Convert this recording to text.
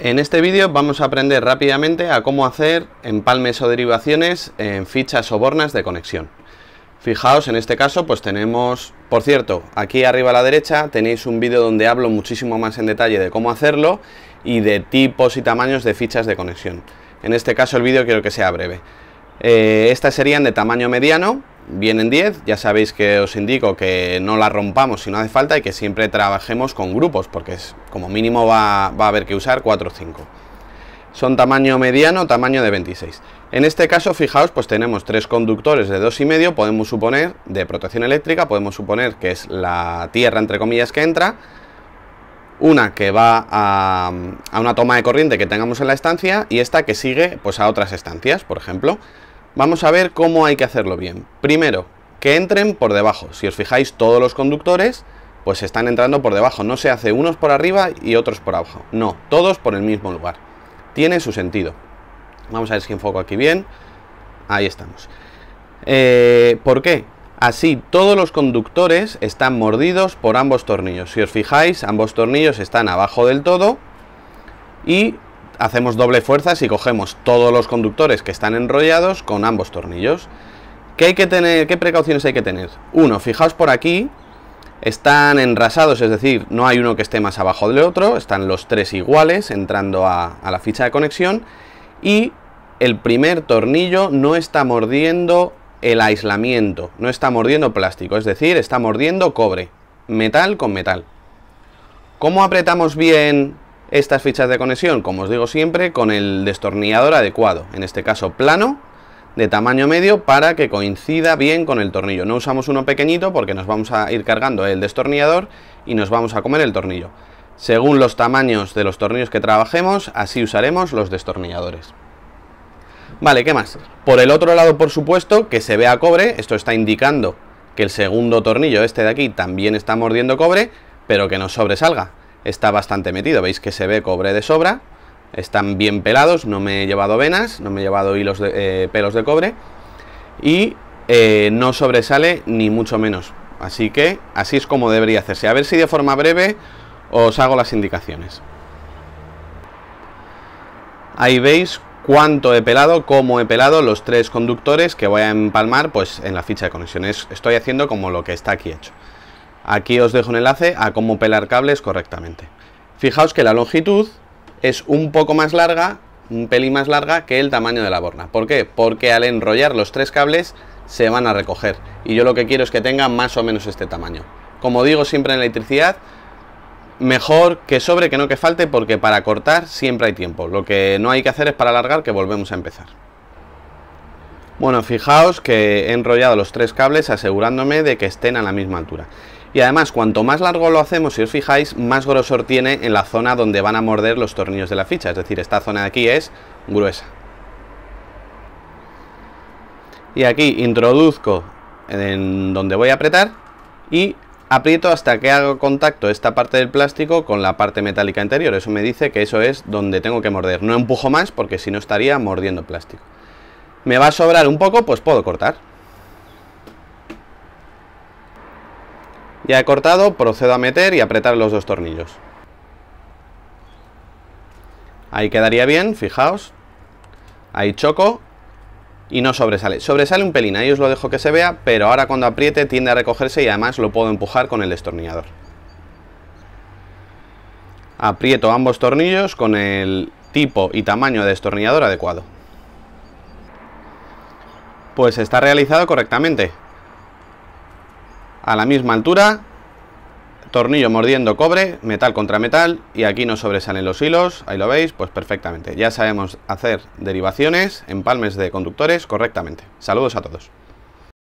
En este vídeo vamos a aprender rápidamente a cómo hacer empalmes o derivaciones en fichas o bornas de conexión. Fijaos, en este caso pues tenemos, por cierto, aquí arriba a la derecha tenéis un vídeo donde hablo muchísimo más en detalle de cómo hacerlo y de tipos y tamaños de fichas de conexión. En este caso el vídeo quiero que sea breve. Eh, estas serían de tamaño mediano vienen 10, ya sabéis que os indico que no la rompamos si no hace falta y que siempre trabajemos con grupos, porque es, como mínimo va, a haber que usar 4 o 5. Son tamaño mediano, tamaño de 26. En este caso, fijaos, pues tenemos tres conductores de 2,5, podemos suponer, de protección eléctrica, podemos suponer que es la tierra, entre comillas, que entra, una que va a, una toma de corriente que tengamos en la estancia y esta que sigue pues a otras estancias, por ejemplo. Vamos a ver cómo hay que hacerlo bien. Primero, que entren por debajo. Si os fijáis, todos los conductores pues están entrando por debajo. No se hace unos por arriba y otros por abajo. No, todos por el mismo lugar. Tiene su sentido. Vamos a ver si enfoco aquí bien. Ahí estamos. Eh, ¿Por qué? Así todos los conductores están mordidos por ambos tornillos. Si os fijáis, ambos tornillos están abajo del todo y hacemos doble fuerza y cogemos todos los conductores que están enrollados con ambos tornillos. ¿Qué, hay que tener, ¿Qué precauciones hay que tener? Uno, fijaos por aquí, están enrasados, es decir, no hay uno que esté más abajo del otro, están los tres iguales entrando a, a la ficha de conexión y el primer tornillo no está mordiendo el aislamiento, no está mordiendo plástico, es decir, está mordiendo cobre, metal con metal. ¿Cómo apretamos bien estas fichas de conexión, como os digo siempre, con el destornillador adecuado, en este caso plano, de tamaño medio, para que coincida bien con el tornillo. No usamos uno pequeñito porque nos vamos a ir cargando el destornillador y nos vamos a comer el tornillo. Según los tamaños de los tornillos que trabajemos, así usaremos los destornilladores. Vale, ¿qué más? Por el otro lado, por supuesto, que se vea cobre, esto está indicando que el segundo tornillo, este de aquí, también está mordiendo cobre, pero que no sobresalga, está bastante metido. Veis que se ve cobre de sobra. Están bien pelados, no me he llevado venas, no me he llevado hilos de, eh, pelos de cobre. Y eh, no sobresale ni mucho menos. Así que así es como debería hacerse. A ver si de forma breve os hago las indicaciones. Ahí veis cuánto he pelado, cómo he pelado los tres conductores que voy a empalmar pues en la ficha de conexiones. Estoy haciendo como lo que está aquí hecho. Aquí os dejo un enlace a cómo pelar cables correctamente. Fijaos que la longitud es un poco más larga, un pelín más larga que el tamaño de la borna. ¿Por qué? Porque al enrollar los tres cables se van a recoger y yo lo que quiero es que tenga más o menos este tamaño. Como digo siempre en electricidad, mejor que sobre que no que falte porque para cortar siempre hay tiempo. Lo que no hay que hacer es para alargar que volvemos a empezar. Bueno, fijaos que he enrollado los tres cables asegurándome de que estén a la misma altura y además cuanto más largo lo hacemos, si os fijáis, más grosor tiene en la zona donde van a morder los tornillos de la ficha, es decir, esta zona de aquí es gruesa. Y aquí introduzco en donde voy a apretar y aprieto hasta que hago contacto esta parte del plástico con la parte metálica interior. Eso me dice que eso es donde tengo que morder. No empujo más porque si no estaría mordiendo plástico. ¿Me va a sobrar un poco? Pues puedo cortar. Ya he cortado, procedo a meter y apretar los dos tornillos. Ahí quedaría bien, fijaos. Ahí choco y no sobresale. Sobresale un pelín, ahí os lo dejo que se vea, pero ahora cuando apriete tiende a recogerse y además lo puedo empujar con el destornillador. Aprieto ambos tornillos con el tipo y tamaño de destornillador adecuado. Pues está realizado correctamente a la misma altura, tornillo mordiendo cobre, metal contra metal, y aquí no sobresalen los hilos, ahí lo veis, pues perfectamente. Ya sabemos hacer derivaciones, empalmes de conductores correctamente. Saludos a todos.